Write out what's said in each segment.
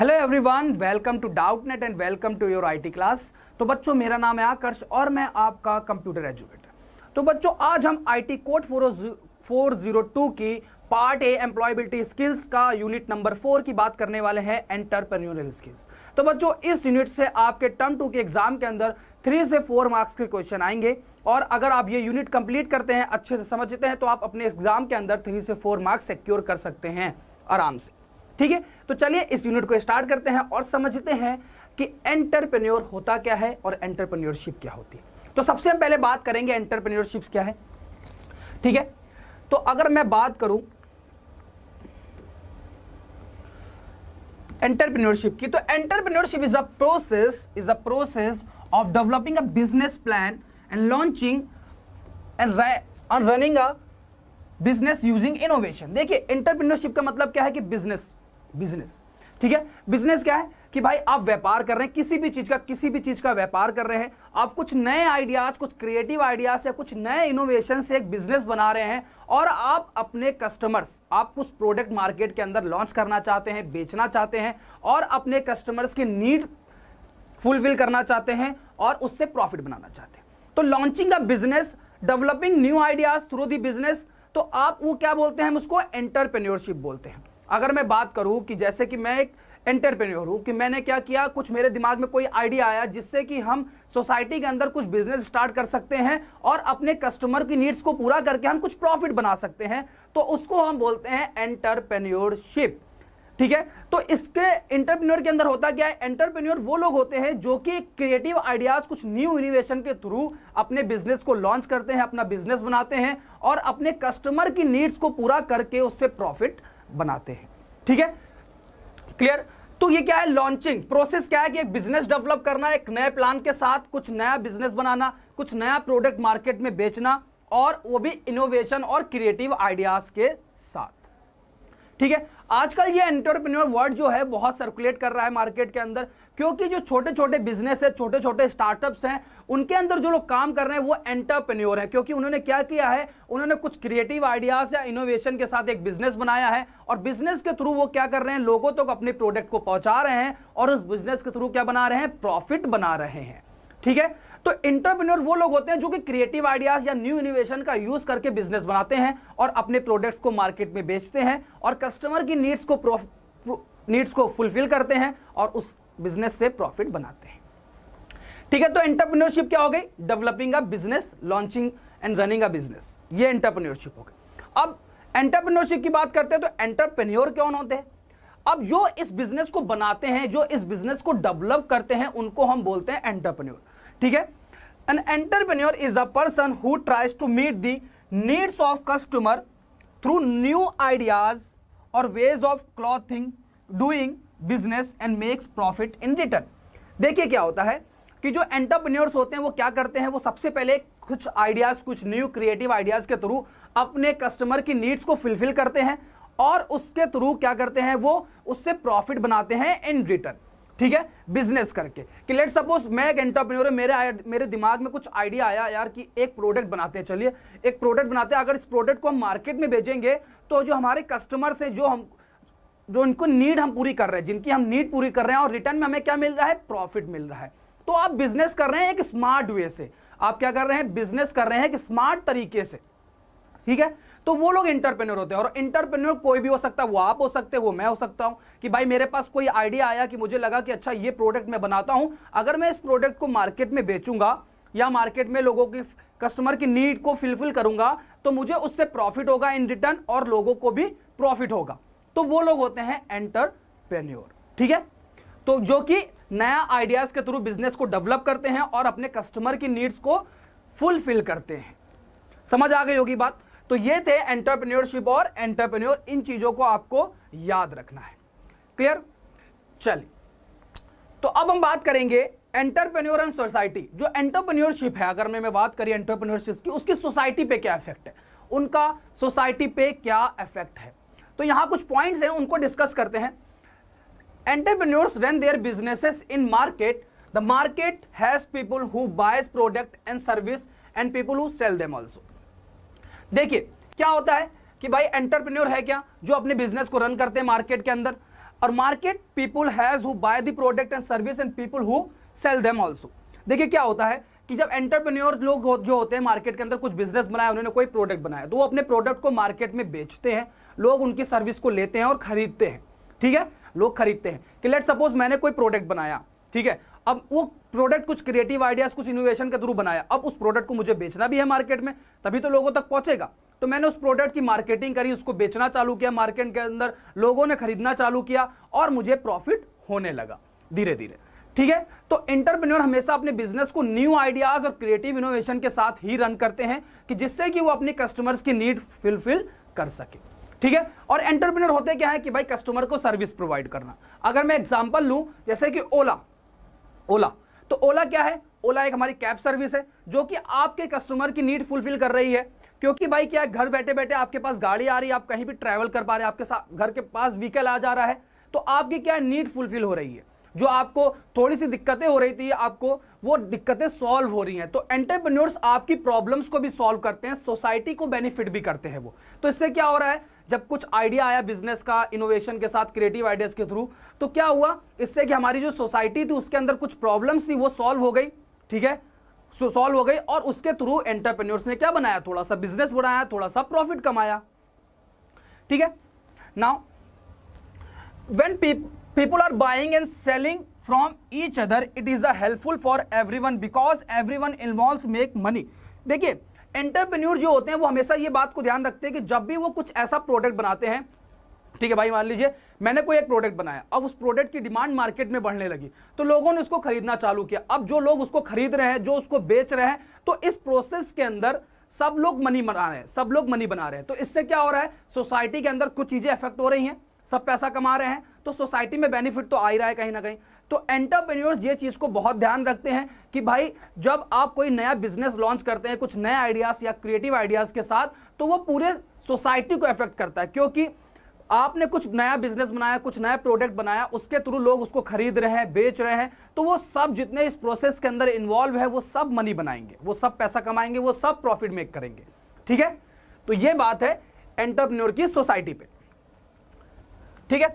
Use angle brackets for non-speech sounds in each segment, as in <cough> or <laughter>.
hello everyone welcome to doubt net and welcome to your IT class तो बच्चों मेरा नाम है आकर्ष और मैं आपका कंप्यूटर एजुकेटर तो बच्चों आज हम IT code four zero two की पार्ट ए एम्प्लॉयबिलिटी स्किल्स का यूनिट नंबर फोर की बात करने वाले हैं एंटरप्रेन्योरियल स्किल्स तो बच्चों इस यूनिट से आपके टर्म टू के एग्जाम के अंदर थ्री से फोर मार्क्स के क्वेश्चन आएंगे और अगर आप ये यूनिट कंप्लीट करते हैं अच्छे से समझते हैं तो आप अपने एग्जाम के अंदर थ्री से फोर मार्क्स सिक्योर कर सकते हैं आराम से ठीक है तो चलिए इस यूनिट को स्टार्ट करते हैं और समझते हैं कि एंटरप्रेन्योर होता क्या है और एंटरप्रेन्योरशिप क्या होती है तो सबसे हम पहले बात करेंगे एंटरप्रेन्योरशिप क्या है ठीक है तो अगर मैं बात करूं एंटरप्रेन्योरशिप की तो entrepreneurship is a process is a process of developing a business plan and launching and running a business using innovation देखिए एंटरप्रेन्योरशिप का मतलब क्या है कि बिजनेस बिजनेस ठीक है बिजनेस क्या है कि भाई आप व्यापार कर रहे हैं किसी भी चीज़ का किसी भी चीज़ का व्यापार कर रहे हैं आप कुछ नए आइडियाज़ कुछ क्रिएटिव आइडियाज़ या कुछ नए इनोवेशन से एक बिजनेस बना रहे हैं और आप अपने कस्टमर्स आप कुछ प्रोडक्ट मार्केट के अंदर लॉन्च करना चाहते हैं बेचना चाहते हैं और अपने कस्टमर्स की नीड फुलफिल करना चाहते हैं और उससे प्रॉफिट बनाना चाहते हैं तो launching a business developing new ideas through the business तो आप वो क्या बोलते हैं हम उसको एंटरप्रेन्योरशिप बोलते हैं अगर मैं बात करूँ कि जैसे कि मैं एक एंटरप्रेन्योर हूँ कि मैंने क्या किया कुछ मेरे दिमाग में कोई आइडिया आया जिससे कि हम सोसाइटी के अंदर कुछ बिजनेस स्टार्ट कर सकते हैं और अपने कस्टमर की नीड्स को पूरा करके हम कुछ प्रॉफिट बना सकते हैं तो उसको हम बोलते हैं एंटरप्रेन्योरशिप ठीक है तो इसके एंटरप्रेन्योर के अंदर होता क्या है एंटरप्रेन्योर वो लोग होते हैं जो कि क्रिएटिव आइडियाज कुछ न्यू इनोवेशन के थ्रू अपने बिजनेस को लॉन्च करते हैं अपना बिजनेस बनाते हैं और अपने कस्टमर की नीड्स को पूरा करके उससे प्रॉफिट बनाते हैं ठीक है क्लियर तो ये क्या है लॉन्चिंग प्रोसेस क्या है कि एक बिजनेस डेवलप करना एक नए प्लान के साथ कुछ नया बिजनेस बनाना कुछ नया प्रोडक्ट मार्केट में बेचना और वो भी इनोवेशन और क्रिएटिव आइडियाज के साथ ठीक है आजकल ये एंटरप्रेन्योर वर्ड जो है बहुत सर्कुलेट कर रहा है मार्केट के अंदर क्योंकि जो छोटे छोटे बिजनेस है छोटे छोटे स्टार्टअप्स हैं उनके अंदर जो लोग काम कर रहे हैं वो एंटरप्रेन्योर है क्योंकि उन्होंने क्या किया है उन्होंने कुछ क्रिएटिव आइडियाज या इनोवेशन के साथ एक बिजनेस बनाया है और बिजनेस के थ्रू वो क्या कर रहे हैं लोगों तक तो अपने प्रोडक्ट को पहुंचा रहे हैं और उस बिजनेस के थ्रू क्या बना रहे हैं प्रॉफिट बना रहे हैं ठीक है तो इंटरप्रेन्योर वो लोग होते हैं जो कि क्रिएटिव आइडियाज या न्यू इनोवेशन का यूज करके बिजनेस बनाते हैं और अपने प्रोडक्ट्स को मार्केट में बेचते हैं और कस्टमर की नीड्स को नीड्स को फुलफिल करते हैं और उस बिजनेस से प्रॉफिट बनाते हैं ठीक है तो एंटरप्रेन्योरशिप क्या हो गई developing a business launching and running a business ये एंटरप्रेन्योरशिप हो गई अब एंटरप्रेन्योरशिप की बात करते हैं तो एंटरप्रेन्योर कौन होते हैं अब जो इस बिजनेस को बनाते हैं जो इस बिजनेस को डेवलप करते हैं उनको हम बोलते हैं एंटरप्रेन्योर ठीक है an entrepreneur is a person who tries to meet the needs of customer through new ideas और ways of clothing doing business and makes profit in return देखिए क्या होता है कि जो एंटरप्रेन्योर्स होते हैं वो क्या करते हैं वो सबसे पहले कुछ आइडियाज़ कुछ न्यू क्रिएटिव आइडियाज़ के थ्रू अपने कस्टमर की नीड्स को फुलफिल करते हैं और उसके थ्रू क्या करते हैं वो उससे प्रॉफिट बनाते हैं इन रिटर्न ठीक है बिजनेस करके कि लेट सपोज मैं एक एंटरप्रेन्योर मेरे मेरे दिमाग में कुछ आइडिया आया यार कि एक प्रोडक्ट बनाते हैं चलिए एक प्रोडक्ट बनाते हैं अगर इस प्रोडक्ट को हम मार्केट में भेजेंगे तो जो हमारे कस्टमर्स हैं जो हम जो इनको नीड हम पूरी कर रहे हैं जिनकी हम नीड पूरी कर रहे हैं और रिटर्न में हमें क्या मिल रहा है प्रॉफिट मिल रहा है तो आप बिजनेस कर रहे हैं एक स्मार्ट वे से आप क्या कर रहे हैं बिजनेस कर रहे हैं एक स्मार्ट तरीके से ठीक है तो वो लोग इंटरप्रेन्योर होते हैं और इंटरप्रेन्योर कोई भी हो सकता है वो आप हो सकते हो मैं हो सकता हूं कि भाई मेरे पास कोई आइडिया आया कि मुझे लगा कि अच्छा ये प्रोडक्ट मैं बनाता हूं अगर मैं इस प्रोडक्ट को मार्केट में बेचूंगा या मार्केट में लोगों की कस्टमर की नीड को फुलफिल करूंगा तो मुझे उससे प्रॉफिट होगा इन रिटर्न और लोगों को भी प्रॉफिट होगा तो वो लोग होते हैं एंटरप्रेन्योर ठीक है तो जो कि नया आइडियाज़ के थ्रू बिजनेस को डेवलप करते हैं और अपने कस्टमर की नीड्स को फुलफिल करते हैं समझ आ गई होगी बात तो ये थे एंटरप्रेन्योरशिप और एंटरप्रेन्योर इन चीज़ों को आपको याद रखना है क्लियर चलिए तो अब हम बात करेंगे एंटरप्रेन्योर एंड सोसाइटी जो एंटरप्रेन्योरशिप है अगर मैं मैं बात करी एंटरप्रेन्योरशिप की उसकी सोसाइटी पे क्या इफेक्ट है उनका सोसाइटी पे क्या इफेक्ट है तो यहां कुछ पॉइंट्स हैं उनको डिस्कस करते हैं entrepreneurs run their businesses in market the market has people who buys product and service and people who sell them also देखिए क्या होता है कि भाई एंटरप्रेन्योर है क्या जो अपने बिजनेस को रन करते हैं मार्केट के अंदर और market people has who buy the product and service and people who sell them also देखिए क्या होता है कि जब एंटरप्रेन्योर लोग जो होते हैं मार्केट के अंदर कुछ बिजनेस बनाया उन्होंने कोई प्रोडक्ट बनाया तो वो अपने प्रोडक्ट को मार्केट में बेचते हैं लोग उनकी सर्विस को लेते हैं और खरीदते हैं ठीक है लोग खरीदते हैं कि लेट सपोज मैंने कोई प्रोडक्ट बनाया ठीक है अब वो प्रोडक्ट कुछ क्रिएटिव आइडियाज कुछ इनोवेशन के थ्रू बनाया अब उस प्रोडक्ट को मुझे बेचना भी है मार्केट में तभी तो लोगों तक पहुंचेगा तो मैंने उस प्रोडक्ट की मार्केटिंग करी उसको बेचना चालू किया मार्केट के अंदर लोगों ने खरीदना चालू किया और मुझे प्रॉफिट होने लगा धीरे धीरे ठीक है तो इंटरप्रेन्योर हमेशा अपने बिजनेस को न्यू आइडियाज और क्रिएटिव इनोवेशन के साथ ही रन करते हैं कि जिससे कि वो अपने कस्टमर्स की नीड फुलफिल कर सके ठीक है और एंटरप्रेन्योर होते क्या है कि भाई कस्टमर को सर्विस प्रोवाइड करना अगर मैं एग्जाम्पल लू जैसे कि ओला ओला तो ओला क्या है ओला एक हमारी कैब सर्विस है जो कि आपके कस्टमर की नीड फुलफिल कर रही है क्योंकि भाई क्या घर बैठे बैठे आपके पास गाड़ी आ रही है आप कहीं भी ट्रैवल कर पा रहे हैं आपके साथ घर के पास व्हीकल आ जा रहा है तो आपकी क्या नीड फुलफिल हो रही है जो आपको थोड़ी सी दिक्कतें हो रही थी आपको वो दिक्कतें सॉल्व हो रही हैं तो एंटरप्रेन्योर्स आपकी प्रॉब्लम्स को भी सॉल्व करते हैं सोसाइटी को बेनिफिट भी करते हैं वो तो इससे क्या हो रहा है जब कुछ आइडिया आया बिजनेस का इनोवेशन के साथ क्रिएटिव आइडियाज के थ्रू तो क्या हुआ इससे कि हमारी जो सोसाइटी थी उसके अंदर कुछ प्रॉब्लम्स थी वो सॉल्व हो गई ठीक है सॉल्व हो गई और उसके थ्रू एंटरप्रेन्योर्स ने क्या बनाया थोड़ा सा बिजनेस बनाया थोड़ा सा प्रॉफिट कमाया ठीक है now when people are buying and selling from each other it is a helpful for everyone because everyone involves make money देखिए एंटरप्रेन्योर जो होते हैं वो हमेशा ये बात को ध्यान रखते हैं कि जब भी वो कुछ ऐसा प्रोडक्ट बनाते हैं ठीक है भाई मान लीजिए मैंने कोई एक प्रोडक्ट बनाया अब उस प्रोडक्ट की डिमांड मार्केट में बढ़ने लगी तो लोगों ने उसको खरीदना चालू किया अब जो लोग उसको खरीद रहे हैं जो उसको बेच रहे हैं तो इस प्रोसेस के अंदर सब लोग मनी बना रहे हैं सब लोग मनी बना रहे हैं तो इससे क्या हो रहा है सोसाइटी के अंदर कुछ चीज़ें अफेक्ट हो रही हैं सब पैसा कमा रहे हैं तो सोसाइटी में बेनिफिट तो आ ही रहा है कहीं ना कहीं तो एंटरप्रेन्योर्स ये चीज़ को बहुत ध्यान रखते हैं कि भाई जब आप कोई नया बिजनेस लॉन्च करते हैं कुछ नए आइडियाज़ या क्रिएटिव आइडियाज़ के साथ तो वो पूरे सोसाइटी को इफेक्ट करता है क्योंकि आपने कुछ नया बिजनेस बनाया कुछ नया प्रोडक्ट बनाया उसके थ्रू लोग उसको खरीद रहे हैं बेच रहे हैं तो वो सब जितने इस प्रोसेस के अंदर इन्वॉल्व है वो सब मनी बनाएंगे वो सब पैसा कमाएंगे वो सब प्रॉफिट मेक करेंगे ठीक है तो ये बात है एंटरप्रेन्योर की सोसाइटी पे ठीक है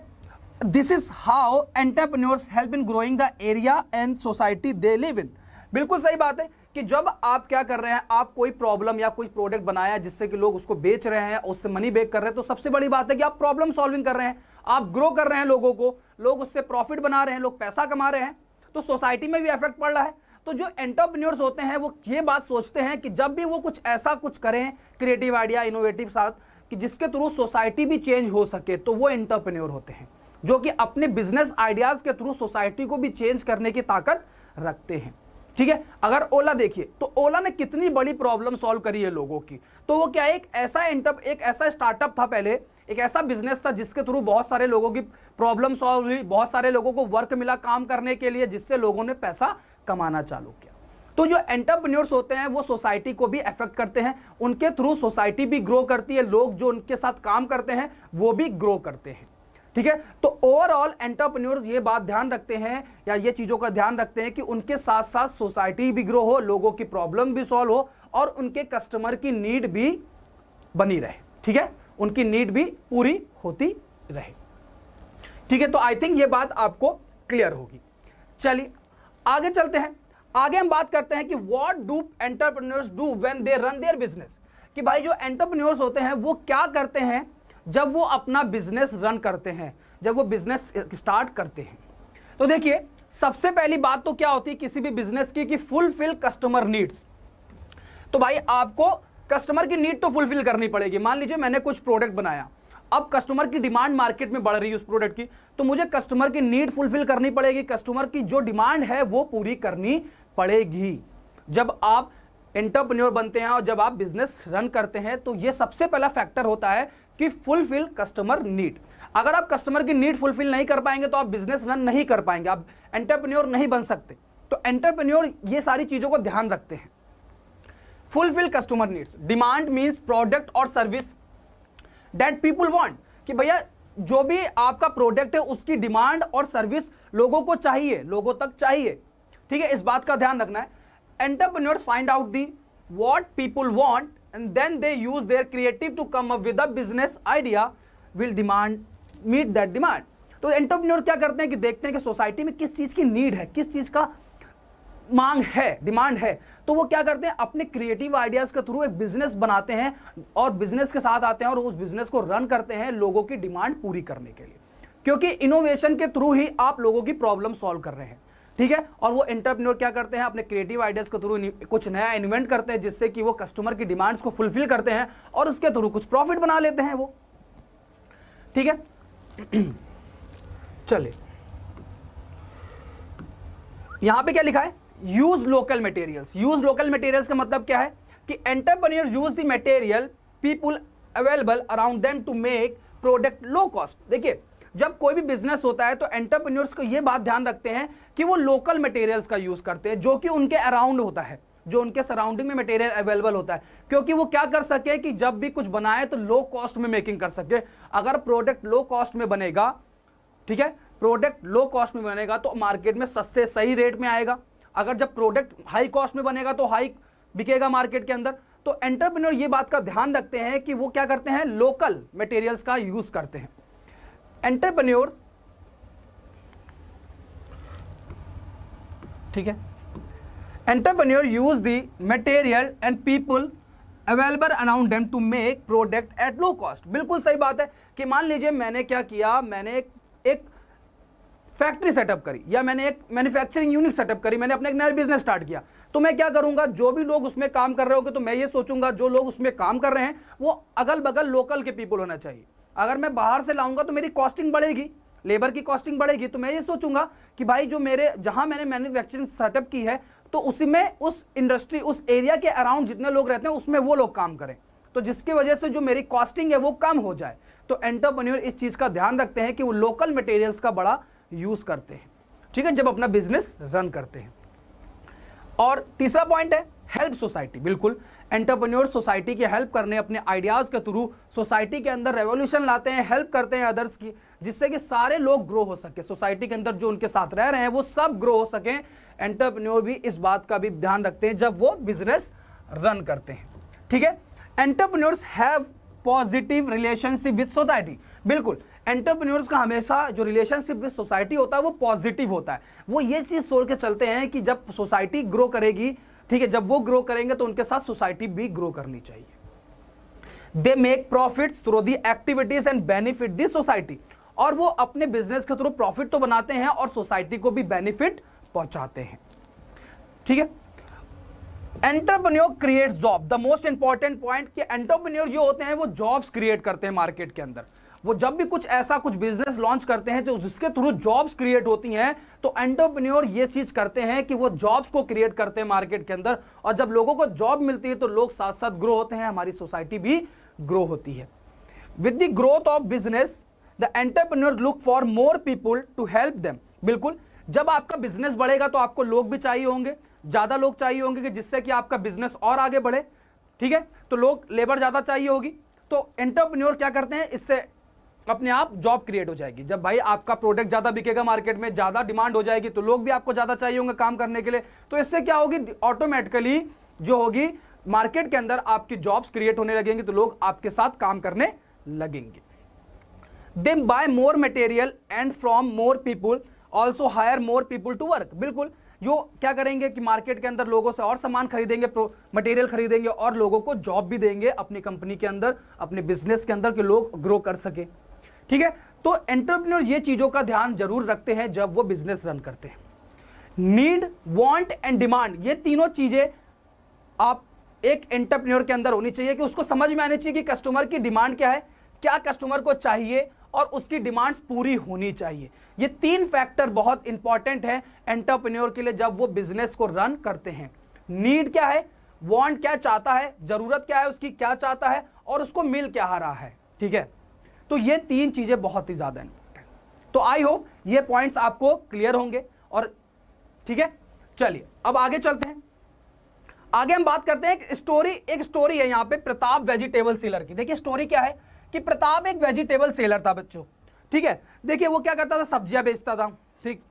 this is how entrepreneurs help in growing the area and society they live in बिल्कुल सही बात है कि जब आप क्या कर रहे हैं आप कोई प्रॉब्लम या कोई प्रोडक्ट बनाया जिससे कि लोग उसको बेच रहे हैं उससे मनी बेक कर रहे हैं तो सबसे बड़ी बात है कि आप प्रॉब्लम सॉल्विंग कर रहे हैं आप ग्रो कर रहे हैं लोगों को लोग उससे प्रॉफिट बना रहे हैं लोग पैसा कमा रहे हैं तो सोसाइटी में भी इफेक्ट पड़ रहा है तो जो एंटरप्रन्योर्स होते हैं वो ये बात सोचते हैं कि जब भी वो कुछ ऐसा कुछ करें क्रिएटिव आइडिया इनोवेटिव साथ कि जिसके थ्रू सोसाइटी भी चेंज हो सके तो वो एंटरप्रेन्योर होते हैं जो कि अपने बिजनेस आइडियाज के थ्रू सोसाइटी को भी चेंज करने की ताकत रखते हैं ठीक है अगर ओला देखिए तो ओला ने कितनी बड़ी प्रॉब्लम सॉल्व करी है लोगों की तो वो क्या एक ऐसा इंटर एक ऐसा स्टार्टअप था पहले एक ऐसा बिजनेस था जिसके थ्रू बहुत सारे लोगों की प्रॉब्लम सॉल्व हुई बहुत सारे लोगों को वर्क मिला काम करने के लिए जिससे लोगों ने पैसा कमाना चालू किया तो जो एंटरप्रन्योर्स होते हैं वो सोसाइटी को भी अफेक्ट करते हैं उनके थ्रू सोसाइटी भी ग्रो करती है लोग जो उनके साथ काम करते हैं वो भी ग्रो करते हैं ठीक है तो ओवरऑल एंटरप्रन्योर ये बात ध्यान रखते हैं या ये चीज़ों का ध्यान रखते हैं कि उनके साथ साथ सोसाइटी भी ग्रो हो लोगों की प्रॉब्लम भी सॉल्व हो और उनके कस्टमर की नीड भी बनी रहे ठीक है उनकी नीड भी पूरी होती रहे ठीक है तो आई थिंक ये बात आपको क्लियर होगी चलिए आगे चलते हैं आगे हम बात करते हैं कि what do entrepreneurs do when they run their business कि भाई जो एंटरप्रन्योर्स होते हैं वो क्या करते हैं जब वो अपना बिजनेस रन करते हैं जब वो बिजनेस स्टार्ट करते हैं तो देखिए सबसे पहली बात तो क्या होती है किसी भी बिजनेस की कि फुलफिल कस्टमर नीड्स तो भाई आपको कस्टमर की नीड तो फुलफिल करनी पड़ेगी मान लीजिए मैंने कुछ प्रोडक्ट बनाया अब कस्टमर की डिमांड मार्केट में बढ़ रही है उस प्रोडक्ट की तो मुझे कस्टमर की नीड फुलफिल करनी पड़ेगी कस्टमर की जो डिमांड है वो पूरी करनी पड़ेगी जब आप एंटरप्रन्योर बनते हैं और जब आप बिजनेस रन करते हैं तो ये सबसे पहला फैक्टर होता है कि फुलफिल कस्टमर नीड अगर आप कस्टमर की नीड फुलफिल नहीं कर पाएंगे तो आप बिजनेस रन नहीं कर पाएंगे आप एंटरप्रेन्योर नहीं बन सकते तो एंटरप्रेन्योर ये सारी चीज़ों को ध्यान रखते हैं fulfil customer needs demand means product और सर्विस डेट पीपुल वॉन्ट कि भैया जो भी आपका प्रोडक्ट है उसकी डिमांड और सर्विस लोगों को चाहिए लोगों तक चाहिए ठीक है इस बात का ध्यान रखना है entrepreneurs find out the what people want and then they use their creative to come up with a business idea will demand meet that demand तो एंटरप्रेन्योर क्या करते हैं कि देखते हैं कि सोसाइटी में किस चीज़ की नीड है किस चीज़ का मांग है डिमांड है तो वो क्या करते हैं अपने क्रिएटिव आइडियाज़ के थ्रू एक बिजनेस बनाते हैं और बिजनेस के साथ आते हैं और उस बिजनेस को रन करते हैं लोगों की डिमांड पूरी करने के लिए क्योंकि इनोवेशन के थ्रू ही आप लोगों की प्रॉब्लम सॉल्व कर रहे हैं ठीक है और वो एंटरप्रेन्योर क्या करते हैं अपने क्रिएटिव आइडियाज के थ्रू कुछ नया इन्वेंट करते हैं जिससे कि वो कस्टमर की डिमांड्स को फुलफिल करते हैं और उसके थ्रू कुछ प्रॉफिट बना लेते हैं वो ठीक है <clears throat> चले यहां पे क्या लिखा है use local materials use local materials का मतलब क्या है कि entrepreneur use the material people available around them to make product low cost देखिए जब कोई भी बिजनेस होता है तो एंटरप्रेन्योर्स को ये बात ध्यान रखते हैं कि वो लोकल मटेरियल्स का यूज़ करते हैं जो कि उनके अराउंड होता है जो उनके सराउंडिंग में मटेरियल अवेलेबल होता है क्योंकि वो क्या कर सके कि जब भी कुछ बनाए तो लो कॉस्ट में मेकिंग कर सके अगर प्रोडक्ट लो कॉस्ट में बनेगा ठीक है प्रोडक्ट लो कॉस्ट में बनेगा तो मार्केट में सस्ते सही रेट में आएगा अगर जब प्रोडक्ट हाई कॉस्ट में बनेगा तो हाई बिकेगा मार्केट के अंदर तो एंटरप्रेन्योर ये बात का ध्यान रखते हैं कि वो क्या करते हैं लोकल मटेरियल्स का यूज़ करते हैं एंटरप्रन्योर ठीक है entrepreneur use the material and people available around them to make product at low cost बिल्कुल सही बात है कि मान लीजिए मैंने क्या किया मैंने एक एक फैक्ट्री सेटअप करी या मैंने एक मैन्युफैक्चरिंग यूनिट सेटअप करी मैंने अपने एक नया बिजनेस स्टार्ट किया तो मैं क्या करूंगा जो भी लोग उसमें काम कर रहे होंगे तो मैं ये सोचूंगा जो लोग उसमें काम कर रहे हैं वो अगल बगल लोकल के पीपल होना चाहिए अगर मैं बाहर से लाऊंगा तो मेरी कॉस्टिंग बढ़ेगी लेबर की कॉस्टिंग बढ़ेगी तो मैं ये सोचूंगा कि भाई जो मेरे जहां मैंने मैन्युफैक्चरिंग सेटअप की है तो उसी में उस इंडस्ट्री उस एरिया के अराउंड जितने लोग रहते हैं उसमें वो लोग काम करें तो जिसकी वजह से जो मेरी कॉस्टिंग है वो कम हो जाए तो एंटरप्रन्यूर इस चीज़ का ध्यान रखते हैं कि वो लोकल मटेरियल्स का बड़ा यूज़ करते हैं ठीक है जब अपना बिजनेस रन करते हैं और तीसरा पॉइंट है हेल्प सोसाइटी बिल्कुल एंटरप्रेन्योर सोसाइटी की हेल्प करने अपने आइडियाज़ के थ्रू सोसाइटी के अंदर रेवोल्यूशन लाते हैं हेल्प करते हैं अदर्स की जिससे कि सारे लोग ग्रो हो सके सोसाइटी के अंदर जो उनके साथ रह रहे हैं वो सब ग्रो हो सकें एंटरप्रेन्योर भी इस बात का भी ध्यान रखते हैं जब वो बिजनेस रन करते हैं ठीक है entrepreneurs have positive relationship with society बिल्कुल एंटरप्रेन्योर्स का हमेशा जो रिलेशनशिप विद सोसाइटी होता है वो पॉजिटिव होता है वो ये चीज़ सोच के चलते हैं कि जब सोसाइटी ग्रो करेगी ठीक है जब वो ग्रो करेंगे तो उनके साथ सोसाइटी भी ग्रो करनी चाहिए they make profit through the activities and benefit the society और वो अपने बिजनेस के थ्रू प्रॉफिट तो बनाते हैं और सोसाइटी को भी बेनिफिट पहुंचाते हैं ठीक है entrepreneur create job the most important point कि एंटरप्रन्योर जो होते हैं वो जॉब्स क्रिएट करते हैं मार्केट के अंदर वो जब भी कुछ ऐसा कुछ बिजनेस लॉन्च करते हैं जो जिसके थ्रू जॉब्स क्रिएट होती हैं तो एंटरप्रेन्योर ये चीज करते हैं कि वो जॉब्स को क्रिएट करते हैं मार्केट के अंदर और जब लोगों को जॉब मिलती है तो लोग साथ साथ ग्रो होते हैं हमारी सोसाइटी भी ग्रो होती है with the growth of business the entrepreneur look for more people to help them बिल्कुल जब आपका बिजनेस बढ़ेगा तो आपको लोग भी चाहिए होंगे ज़्यादा लोग चाहिए होंगे कि जिससे कि आपका बिजनेस और आगे बढ़े ठीक है तो लोग लेबर ज़्यादा चाहिए होगी तो एंटरप्रेन्योर क्या करते हैं इससे अपने आप जॉब क्रिएट हो जाएगी जब भाई आपका प्रोडक्ट ज़्यादा बिकेगा मार्केट में ज़्यादा डिमांड हो जाएगी तो लोग भी आपको ज़्यादा चाहिए होंगे काम करने के लिए तो इससे क्या होगी ऑटोमेटिकली जो होगी मार्केट के अंदर आपकी जॉब्स क्रिएट होने लगेंगी तो लोग आपके साथ काम करने लगेंगे they buy more material and from more people also hire more people to work बिल्कुल जो क्या करेंगे कि मार्केट के अंदर लोगों से और सामान खरीदेंगे मटेरियल खरीदेंगे और लोगों को जॉब भी देंगे अपनी कंपनी के अंदर अपने बिजनेस के अंदर कि लोग ग्रो कर सके ठीक है तो एंटरप्रेन्योर ये चीज़ों का ध्यान जरूर रखते हैं जब वो बिजनेस रन करते हैं नीड वांट एंड डिमांड ये तीनों चीज़ें आप एक एंटरप्रेन्योर के अंदर होनी चाहिए कि उसको समझ में आनी चाहिए कि कस्टमर की डिमांड क्या है क्या कस्टमर को चाहिए और उसकी डिमांड्स पूरी होनी चाहिए ये तीन फैक्टर बहुत इंपॉर्टेंट है एंटरप्रेन्योर के लिए जब वो बिजनेस को रन करते हैं नीड क्या है वॉन्ट क्या चाहता है ज़रूरत क्या है उसकी क्या चाहता है और उसको मिल क्या रहा है ठीक है तो ये तीन चीज़ें बहुत ही ज़्यादा इंपॉर्टेंट तो आई होप ये पॉइंट्स आपको क्लियर होंगे और ठीक है चलिए अब आगे चलते हैं आगे हम बात करते हैं एक स्टोरी एक स्टोरी है यहाँ पे प्रताप वेजिटेबल सेलर की देखिए स्टोरी क्या है कि प्रताप एक वेजिटेबल सेलर था बच्चों ठीक है देखिए वो क्या करता था सब्जियां बेचता था ठीक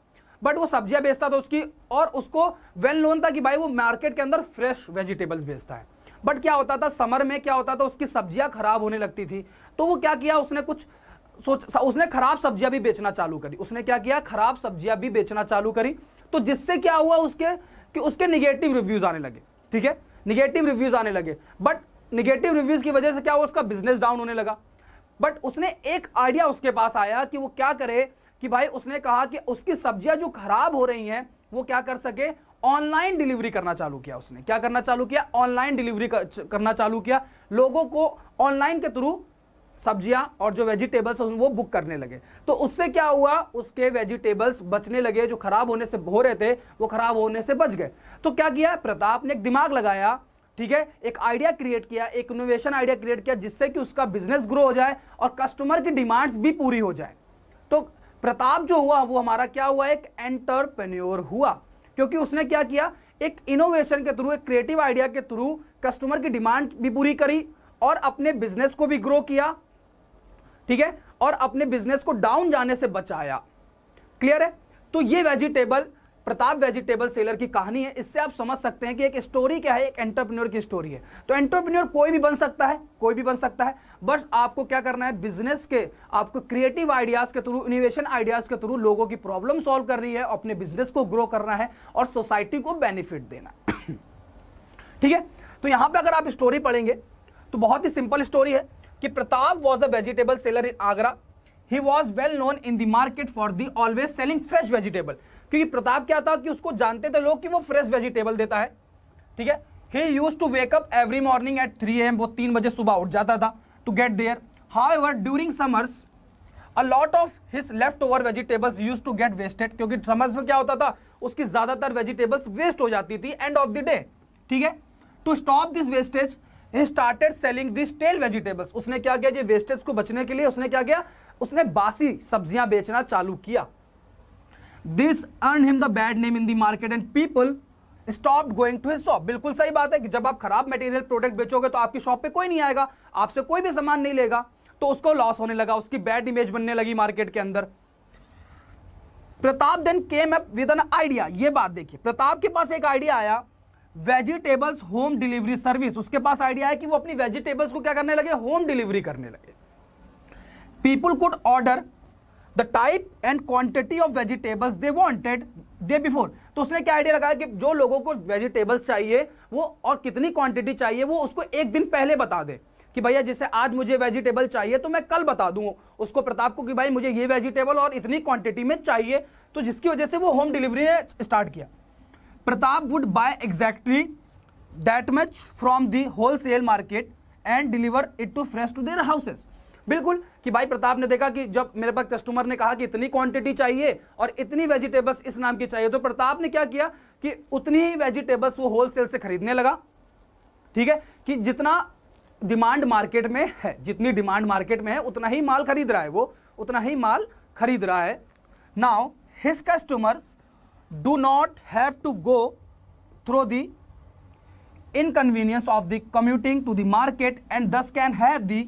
बट वो सब्जियां बेचता था उसकी और उसको वेल नोन था कि भाई वो मार्केट के अंदर फ्रेश वेजिटेबल्स बेचता है बट क्या होता था समर में क्या होता था उसकी सब्जियां खराब होने लगती थी तो वो क्या किया उसने कुछ सोच उसने खराब सब्जियां भी बेचना चालू करी उसने क्या किया खराब सब्जियां भी बेचना चालू करी तो जिससे क्या हुआ उसके कि उसके निगेटिव रिव्यूज आने लगे ठीक है निगेटिव रिव्यूज आने लगे बट निगेटिव रिव्यूज की वजह से क्या हुआ उसका बिजनेस डाउन होने लगा बट उसने एक आइडिया उसके पास आया कि वो क्या करे कि भाई उसने कहा कि उसकी सब्जियां जो खराब हो रही हैं वो क्या कर सके ऑनलाइन डिलीवरी करना चालू किया उसने क्या करना चालू किया ऑनलाइन डिलीवरी करना चालू किया लोगों को ऑनलाइन के थ्रू सब्जियां और जो वेजिटेबल्स वो बुक करने लगे तो उससे क्या हुआ उसके वेजिटेबल्स बचने लगे जो खराब होने से हो रहे थे वो खराब होने से बच गए तो क्या किया प्रताप ने एक दिमाग लगाया ठीक है एक आइडिया क्रिएट किया एक इनोवेशन आइडिया क्रिएट किया जिससे कि उसका बिजनेस ग्रो हो जाए और कस्टमर की डिमांड्स भी पूरी हो जाए तो प्रताप जो हुआ वो हमारा क्या हुआ एक एंटरप्रेन्योर हुआ क्योंकि उसने क्या किया एक इनोवेशन के थ्रू एक क्रिएटिव आइडिया के थ्रू कस्टमर की डिमांड भी पूरी करी और अपने बिजनेस को भी ग्रो किया ठीक है और अपने बिजनेस को डाउन जाने से बचाया क्लियर है तो ये वेजिटेबल प्रताप वेजिटेबल सेलर की कहानी है इससे आप समझ सकते हैं कि एक स्टोरी क्या है एक एंटरप्रेन्योर की स्टोरी है तो एंटरप्रेन्योर कोई भी बन सकता है कोई भी बन सकता है बस आपको क्या करना है बिजनेस के आपको क्रिएटिव आइडियाज़ के थ्रू इनोवेशन आइडियाज़ के थ्रू लोगों की प्रॉब्लम सॉल्व करनी है अपने बिजनेस को ग्रो करना है और सोसाइटी को बेनिफिट देना <coughs> ठीक है तो यहाँ पर अगर आप स्टोरी पढ़ेंगे तो बहुत ही सिंपल स्टोरी है कि Pratap was a vegetable seller in Agra he was well known in the market for the always selling fresh vegetable क्योंकि प्रताप क्या था कि उसको जानते थे लोग कि वो फ्रेश वेजिटेबल देता है ठीक है he use to wake up every morning at three AM वो तीन बजे सुबह उठ जाता था to get there however during summers a lot of his left over vegetables use to get wasted क्योंकि समर्स में क्या होता था उसकी ज़्यादातर वेजिटेबल्स वेस्ट हो जाती थी एंड ऑफ द डे ठीक है to stop this wastage he started selling this stale vegetables उसने क्या किया जी वेस्टेज को बचने के लिए उसने क्या किया उसने बासी सब्जियां बेचना चालू किया this earn him the bad name in the market and people stop going to his shop बिल्कुल सही बात है कि जब आप खराब मटेरियल प्रोडक्ट बेचोगे तो आपकी शॉप पे कोई नहीं आएगा आपसे कोई भी सामान नहीं लेगा तो उसको लॉस होने लगा उसकी बैड इमेज बनने लगी मार्केट के अंदर Pratap then came up with an idea ये बात देखिए प्रताप के पास एक आइडिया आया वेजिटेबल्स होम डिलीवरी सर्विस उसके पास आइडिया है कि वो अपनी वेजिटेबल्स को क्या करने लगे होम डिलीवरी करने लगे people could order the type and quantity of vegetables they wanted day before तो उसने क्या आइडिया लगाया कि जो लोगों को वेजिटेबल्स चाहिए वो और कितनी क्वांटिटी चाहिए वो उसको एक दिन पहले बता दे कि भैया जैसे आज मुझे वेजिटेबल चाहिए तो मैं कल बता दूँ उसको प्रताप को कि भाई मुझे ये वेजिटेबल और इतनी क्वांटिटी में चाहिए तो जिसकी वजह से वो होम डिलीवरी ने स्टार्ट किया Pratap would buy exactly that much from the wholesale market and deliver it to fresh to their houses बिल्कुल कि भाई प्रताप ने देखा कि जब मेरे पास कस्टमर ने कहा कि इतनी क्वांटिटी चाहिए और इतनी वेजिटेबल्स इस नाम की चाहिए तो प्रताप ने क्या किया कि उतनी ही वेजिटेबल्स वो होलसेल से खरीदने लगा ठीक है कि जितना डिमांड मार्केट में है जितनी डिमांड मार्केट में है उतना ही माल खरीद रहा है वो उतना ही माल खरीद रहा है now his customer do not have to go through the inconvenience of the commuting to the market and thus can have the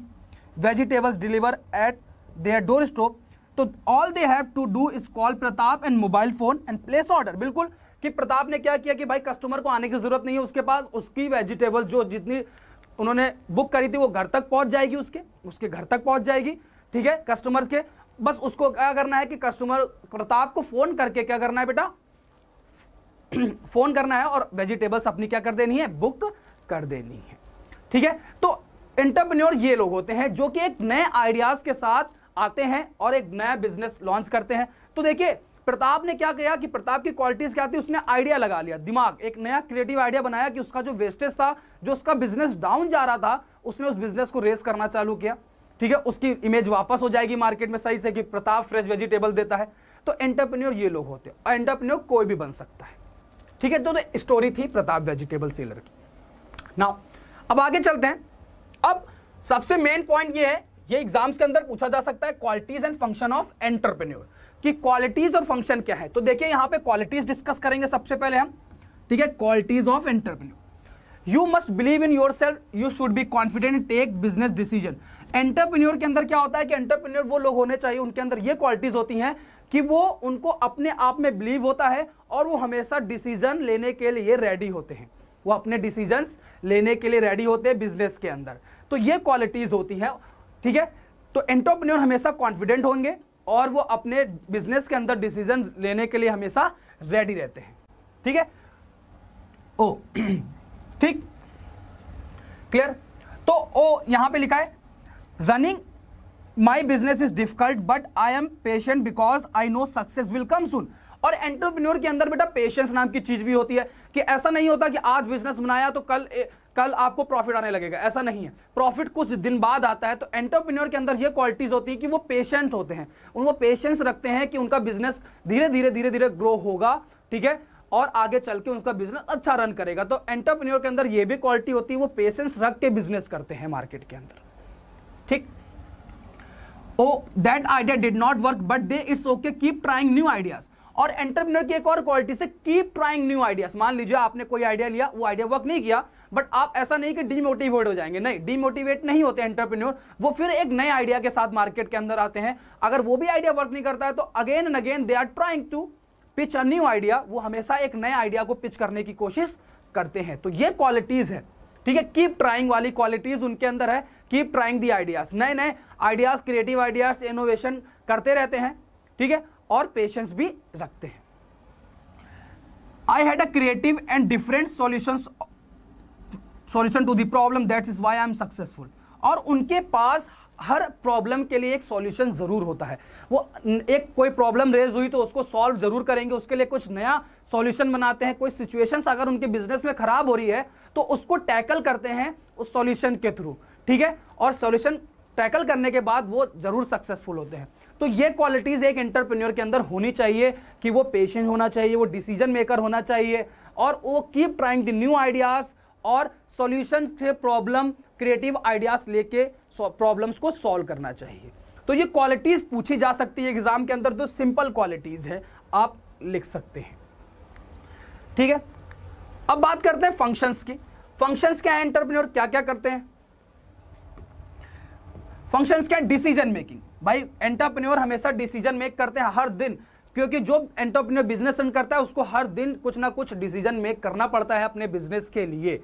vegetables deliver at their door stop तो all they have to do is call Pratap and mobile phone and place order बिल्कुल कि प्रताप ने क्या किया कि भाई customer को आने की जरूरत नहीं है उसके पास उसकी वेजिटेबल जो जितनी उन्होंने बुक करी थी वो घर तक पहुंच जाएगी उसके उसके घर तक पहुंच जाएगी ठीक है कस्टमर के बस उसको क्या करना है कि कस्टमर प्रताप को फोन करके क्या करना है बेटा फोन <clears throat> करना है और वेजिटेबल्स अपनी क्या कर देनी है बुक कर देनी है ठीक है तो इंटरप्रन्योर ये लोग होते हैं जो कि एक नए आइडियाज़ के साथ आते हैं और एक नया बिजनेस लॉन्च करते हैं तो देखिए प्रताप ने क्या किया कि प्रताप की क्वालिटीज़ क्या थी उसने आइडिया लगा लिया दिमाग एक नया क्रिएटिव आइडिया बनाया कि उसका जो वेस्टेज था जो उसका बिजनेस डाउन जा रहा था उसने उस बिजनेस को रेस करना चालू किया ठीक है उसकी इमेज वापस हो जाएगी मार्केट में सही से कि प्रताप फ्रेश वेजिटेबल देता है तो एंटरप्रन्योर ये लोग होते हैं और एंटरप्रन्योर कोई भी बन सकता है ठीक है तो, तो स्टोरी थी प्रताप वेजिटेबल सेलर की नाउ अब आगे चलते हैं अब सबसे मेन पॉइंट ये है ये एग्जाम्स के अंदर पूछा जा सकता है qualities and function of entrepreneur कि क्वालिटीज और फंक्शन क्या है तो देखिए यहां पे क्वालिटीज डिस्कस करेंगे सबसे पहले हम ठीक है qualities of entrepreneur you must believe in your self you should be confident take business decision entrepreneur के अंदर क्या होता है कि एंटरप्रेन्योर वो लोग होने चाहिए उनके अंदर ये क्वालिटीज होती हैं कि वो उनको अपने आप में बिलीव होता है और वो हमेशा डिसीजन लेने के लिए रेडी होते हैं वो अपने डिसीजंस लेने के लिए रेडी होते हैं बिजनेस के अंदर तो ये क्वालिटीज़ होती है ठीक है तो एंटरप्रेन्योर हमेशा कॉन्फिडेंट होंगे और वो अपने बिजनेस के अंदर डिसीजन लेने के लिए हमेशा रेडी रहते हैं ठीक है ओ <clears throat> ठीक क्लियर तो ओ यहां पे लिखा है running my business is difficult but I am patient because I know success will come soon और एंटरप्रेन्योर के अंदर बेटा पेशेंस नाम की चीज भी होती है कि ऐसा नहीं होता कि आज बिजनेस बनाया तो कल ए, कल आपको प्रॉफिट आने लगेगा ऐसा नहीं है प्रॉफिट कुछ दिन बाद आता है तो एंटरप्रेन्योर के अंदर ये क्वालिटीज होती है कि वो पेशेंट होते हैं उन वो पेशेंस रखते हैं कि उनका बिजनेस धीरे धीरे धीरे धीरे ग्रो होगा ठीक है और आगे चल के उनका बिजनेस अच्छा रन करेगा तो एंटरप्रेन्योर के अंदर ये भी क्वालिटी होती है वो पेशेंस रख के बिजनेस करते हैं मार्केट के अंदर ठीक oh that idea did not work but they it's okay keep trying new ideas और एंटरप्रीनर की एक और क्वालिटी से कीप ट्राइंग न्यू आइडियाज मान लीजिए आपने कोई आइडिया लिया वो आइडिया वर्क नहीं किया बट आप ऐसा नहीं कि डिमोटिवेट हो जाएंगे नहीं डिमोटिवेट नहीं होते एंटरप्रेन्योर वो फिर एक नए आइडिया के साथ मार्केट के अंदर आते हैं अगर वो भी आइडिया वर्क नहीं करता है तो again and again they are trying to pitch a new idea वो हमेशा एक नए आइडिया को पिच करने की कोशिश करते हैं तो ये क्वालिटीज़ है ठीक है कीप ट्राइंग वाली क्वालिटीज़ उनके अंदर है कीप ट्राइंग दी आइडियाज़ नए नए आइडियाज़ क्रिएटिव आइडियाज़ इनोवेशन करते रहते हैं ठीक है और पेशेंस भी रखते हैं I had a creative and different solution solution to the problem that is why I am successful और उनके पास हर प्रॉब्लम के लिए एक सॉल्यूशन ज़रूर होता है वो एक कोई प्रॉब्लम रेज हुई तो उसको सॉल्व ज़रूर करेंगे उसके लिए कुछ नया सॉल्यूशन बनाते हैं कोई सिचुएशंस अगर उनके बिजनेस में ख़राब हो रही है तो उसको टैकल करते हैं उस सॉल्यूशन के थ्रू ठीक है और सॉल्यूशन टैकल करने के बाद वो ज़रूर सक्सेसफुल होते हैं तो ये क्वालिटीज़ एक एंटरप्रेन्योर के अंदर होनी चाहिए कि वो पेशेंट होना चाहिए वो डिसीजन मेकर होना चाहिए और वो keep trying the new ideas और सॉल्यूशन से प्रॉब्लम क्रिएटिव आइडियाज़ लेके प्रॉब्लम्स को सॉल्व करना चाहिए तो ये क्वालिटीज़ पूछी जा सकती है एग्ज़ाम के अंदर तो सिंपल क्वालिटीज़ है आप लिख सकते हैं ठीक है अब बात करते हैं फंक्शंस की फंक्शंस क्या है एंटरप्रेन्योर क्या क्या करते हैं फंक्शंस क्या है डिसीजन मेकिंग भाई एंटरप्रेन्योर हमेशा डिसीजन मेक करते हैं हर दिन क्योंकि जो एंटरप्रेन्योर बिजनेस रन करता है उसको हर दिन कुछ ना कुछ डिसीजन मेक करना पड़ता है अपने बिजनेस के लिए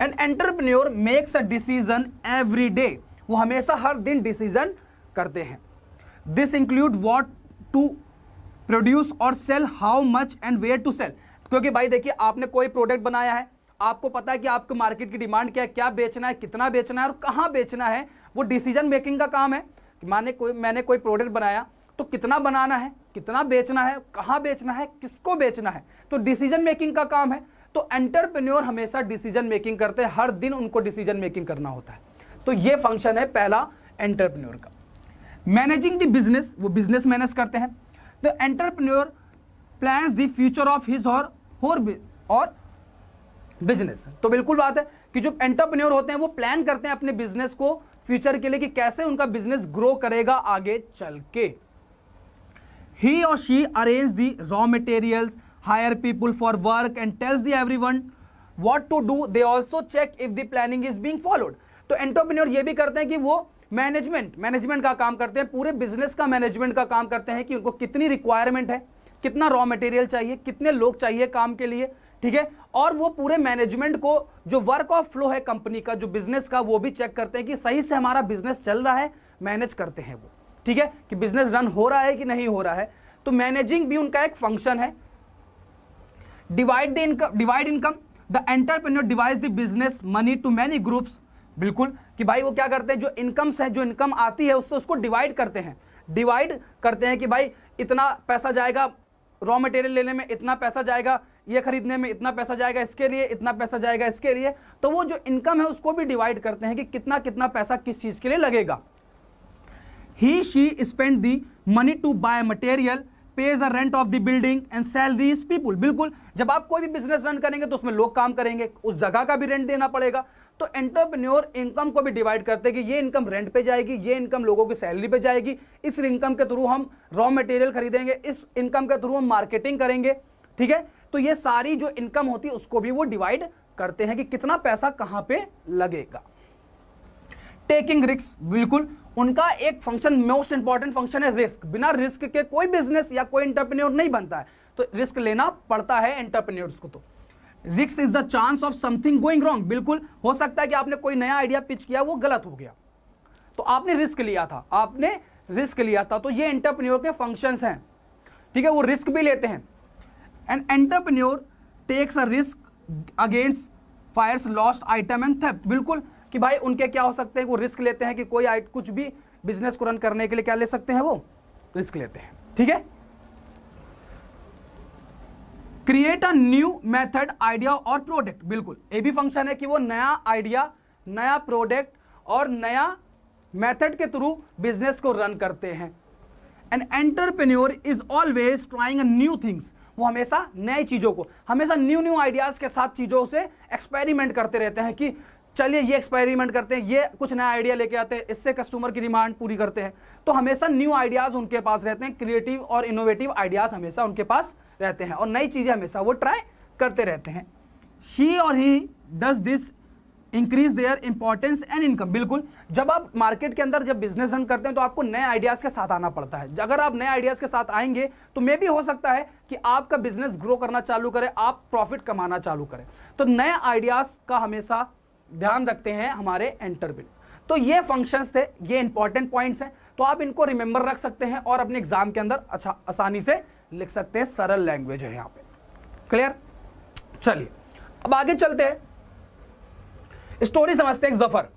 and entrepreneur makes a decision every day वो हमेशा हर दिन डिसीजन करते हैं this include what to produce और sell how much and where to sell क्योंकि भाई देखिए आपने कोई प्रोडक्ट बनाया है आपको पता है कि आपको मार्केट की डिमांड क्या है क्या बेचना है कितना बेचना है और कहाँ बेचना है वो डिसीजन मेकिंग का काम है माने कोई मैंने कोई प्रोडक्ट बनाया तो कितना बनाना है कितना बेचना है कहाँ बेचना है किसको बेचना है तो डिसीजन मेकिंग का काम है तो एंटरप्रेन्योर हमेशा डिसीजन मेकिंग करते हैं हर दिन उनको डिसीजन मेकिंग करना होता है तो ये फंक्शन है पहला एंटरप्रेन्योर का मैनेजिंग द बिजनेस वो बिजनेस मैनेज करते हैं the entrepreneur plan the future of his और और बिजनेस तो बिल्कुल बात है कि जो एंटरप्रेन्योर होते हैं वो प्लान करते हैं अपने बिजनेस को फ्यूचर के लिए कि कैसे उनका बिजनेस ग्रो करेगा आगे चल के ही और she arrange the raw materials hire people for work and tells the every one what to do they also check if the planning is being followed तो एंटरप्रेन्योर ये भी करते हैं कि वो मैनेजमेंट मैनेजमेंट का काम करते हैं पूरे बिजनेस का मैनेजमेंट का काम करते हैं कि उनको कितनी रिक्वायरमेंट है कितना रॉ मटेरियल चाहिए कितने लोग चाहिए काम के लिए ठीक है और वो पूरे मैनेजमेंट को जो वर्क ऑफ फ्लो है कंपनी का जो बिजनेस का वो भी चेक करते हैं कि सही से हमारा बिजनेस चल रहा है मैनेज करते हैं वो ठीक है कि बिजनेस रन हो रहा है कि नहीं हो रहा है तो मैनेजिंग भी उनका एक फंक्शन है divide the income divide income the entrepreneur divide the business money to many groups बिल्कुल कि भाई वो क्या करते हैं जो इनकम्स हैं जो इनकम आती है उससे उसको डिवाइड करते हैं डिवाइड करते हैं कि भाई इतना पैसा जाएगा रॉ मटेरियल लेने में इतना पैसा जाएगा ये खरीदने में इतना पैसा जाएगा इसके लिए इतना पैसा जाएगा इसके लिए तो वो जो इनकम है उसको भी डिवाइड करते हैं कि कितना कितना पैसा किस चीज़ के लिए लगेगा he she spend the money to buy material pays a rent of the building and salaries people बिल्कुल जब आप कोई भी बिजनेस रन करेंगे तो उसमें लोग काम करेंगे उस जगह का भी रेंट देना पड़ेगा तो एंटरप्रेन्योर इनकम को भी डिवाइड करते हैं कि ये इनकम रेंट पे जाएगी ये इनकम लोगों की सैलरी पे जाएगी इस इनकम के थ्रू हम रॉ मटेरियल खरीदेंगे इस इनकम के थ्रू हम मार्केटिंग करेंगे ठीक है तो ये सारी जो इनकम होती है उसको भी वो डिवाइड करते हैं कि कितना पैसा कहां पे लगेगा टेकिंग रिस्क बिल्कुल उनका एक फंक्शन मोस्ट इंपॉर्टेंट फंक्शन है रिस्क बिना रिस्क के कोई बिजनेस या कोई इंटरप्रन्योर नहीं बनता है तो रिस्क लेना पड़ता है इंटरप्रेन्योर्स को तो risk is the chance of something going wrong बिल्कुल हो सकता है कि आपने कोई नया आइडिया पिच किया वो गलत हो गया तो आपने रिस्क लिया था आपने रिस्क लिया था तो ये इंटरप्रन्योर के फंक्शंस हैं ठीक है वो रिस्क भी लेते हैं an entrepreneur takes a risk against fires lost item and theft बिल्कुल कि भाई उनके क्या हो सकते हैं वो रिस्क लेते हैं कि कोई आइट कुछ भी बिजनेस को रन करने के लिए क्या ले सकते हैं वो रिस्क लेते हैं ठीक है create a new method idea और प्रोडक्ट बिल्कुल ये भी फंक्शन है कि वो नया आइडिया नया प्रोडक्ट और नया मेथड के थ्रू बिजनेस को रन करते हैं an entrepreneur is always trying new things वो हमेशा नई चीज़ों को हमेशा न्यू न्यू आइडियाज़ के साथ चीज़ों से एक्सपेरिमेंट करते रहते हैं कि चलिए ये एक्सपेरिमेंट करते हैं ये कुछ नया आइडिया लेके आते हैं इससे कस्टमर की डिमांड पूरी करते हैं तो हमेशा न्यू आइडियाज़ उनके पास रहते हैं क्रिएटिव और इनोवेटिव आइडियाज़ हमेशा उनके पास रहते हैं और नई चीज़ें हमेशा वो ट्राई करते रहते हैं शी और he does this increase their importance and income बिल्कुल जब आप मार्केट के अंदर जब बिजनेस रन करते हैं तो आपको नए आइडियाज़ के साथ आना पड़ता है अगर आप नए आइडियाज़ के साथ आएंगे तो मे भी हो सकता है कि आपका बिजनेस ग्रो करना चालू करे आप प्रॉफिट कमाना चालू करें तो नए आइडियाज़ का हमेशा ध्यान रखते हैं हमारे एंटरबिल तो ये फंक्शंस थे ये इंपॉर्टेंट पॉइंट्स हैं तो आप इनको रिमेंबर रख सकते हैं और अपने एग्जाम के अंदर अच्छा आसानी से लिख सकते हैं सरल लैंग्वेज है यहाँ पे क्लियर चलिए अब आगे चलते हैं स्टोरी समझते हैं Zafar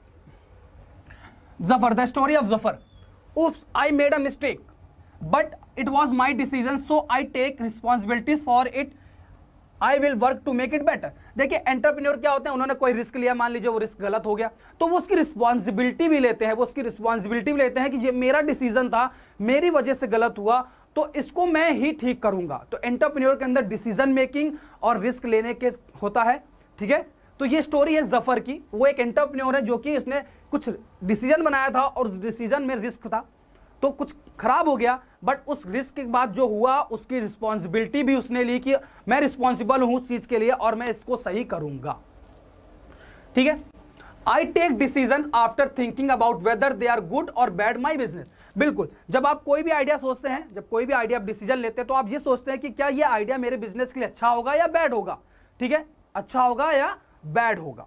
Zafar the story of Zafar oops I made a mistake but it was my decision so I take responsibilities for it I will work to make it better देखिए एंटरप्रीन्योर क्या होते हैं उन्होंने कोई रिस्क लिया मान लीजिए वो रिस्क गलत हो गया तो वो उसकी रिस्पॉन्सिबिलिटी भी लेते हैं वो उसकी रिस्पॉन्सिबिलिटी भी लेते हैं कि ये मेरा डिसीजन था मेरी वजह से गलत हुआ तो इसको मैं ही ठीक करूंगा तो एंटरप्रीन्योर के अंदर डिसीजन मेकिंग और रिस्क लेने के होता है ठीक है तो ये स्टोरी है जफर की वो एक एंटरप्रेन्योर है जो कि इसने कुछ डिसीजन बनाया था और डिसीजन में रिस्क था तो कुछ खराब हो गया बट उस रिस्क के बाद जो हुआ उसकी रिस्पॉन्सिबिलिटी भी उसने ली कि मैं रिस्पॉन्सिबल हूं उस चीज के लिए और मैं इसको सही करूंगा ठीक है I take decision after thinking about whether they are good और बैड माई बिजनेस बिल्कुल जब आप कोई भी आइडिया सोचते हैं जब कोई भी आइडिया आप डिसीजन लेते हैं तो आप ये सोचते हैं कि क्या ये आइडिया मेरे बिजनेस के लिए अच्छा होगा या बैड होगा ठीक है अच्छा होगा या बैड होगा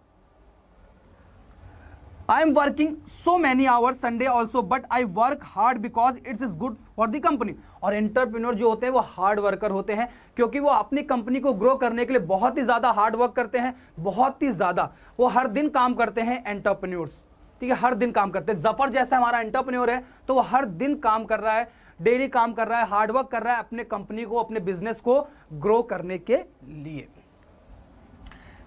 I am working so many hours Sunday also but I work hard because it's is good for the company और एंटरप्रेन्योर जो होते हैं वो हार्ड वर्कर होते हैं क्योंकि वो अपनी कंपनी को ग्रो करने के लिए बहुत ही ज़्यादा हार्ड वर्क करते हैं बहुत ही ज़्यादा वो हर दिन काम करते हैं एंटरप्रन्योर्स ठीक है हर दिन काम करते हैं जफर जैसा हमारा एंटरप्रन्योर है तो वो हर दिन काम कर रहा है डेली काम कर रहा है हार्डवर्क कर रहा है अपने कंपनी को अपने बिजनेस को ग्रो करने के लिए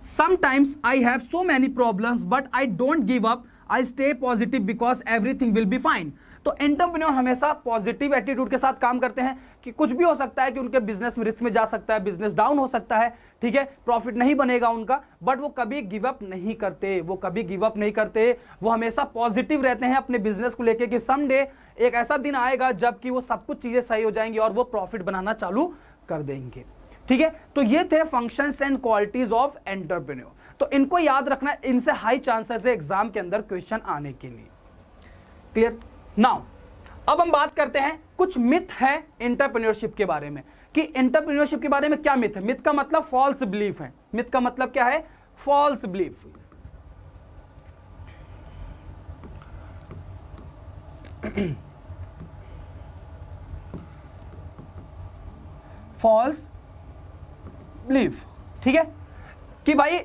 sometimes i have so many problems but i don't give up i stay positive because everything will be fine तो एंटरप्रेन्योर हमेशा पॉजिटिव एटीट्यूड के साथ काम करते हैं कि कुछ भी हो सकता है कि उनके बिजनेस में रिस्क में जा सकता है बिजनेस डाउन हो सकता है ठीक है प्रॉफिट नहीं बनेगा उनका बट वो कभी गिव अप नहीं करते वो कभी गिव अप नहीं करते वो हमेशा पॉजिटिव रहते हैं अपने बिजनेस को लेकर कि समडे एक ऐसा दिन आएगा जबकि वो सब कुछ चीज़ें सही हो जाएंगी और वो प्रॉफिट बनाना चालू कर देंगे ठीक है तो ये थे functions and qualities of entrepreneur तो इनको याद रखना इनसे हाई चांसेस है एग्जाम के अंदर क्वेश्चन आने के लिए क्लियर नाउ अब हम बात करते हैं कुछ मिथ है इंटरप्रेन्योरशिप के बारे में कि इंटरप्रेन्योरशिप के बारे में क्या मिथ है मिथ का मतलब फॉल्स बिलीफ है मिथ का मतलब क्या है फॉल्स बिलीफ फॉल्स लीव ठीक है कि भाई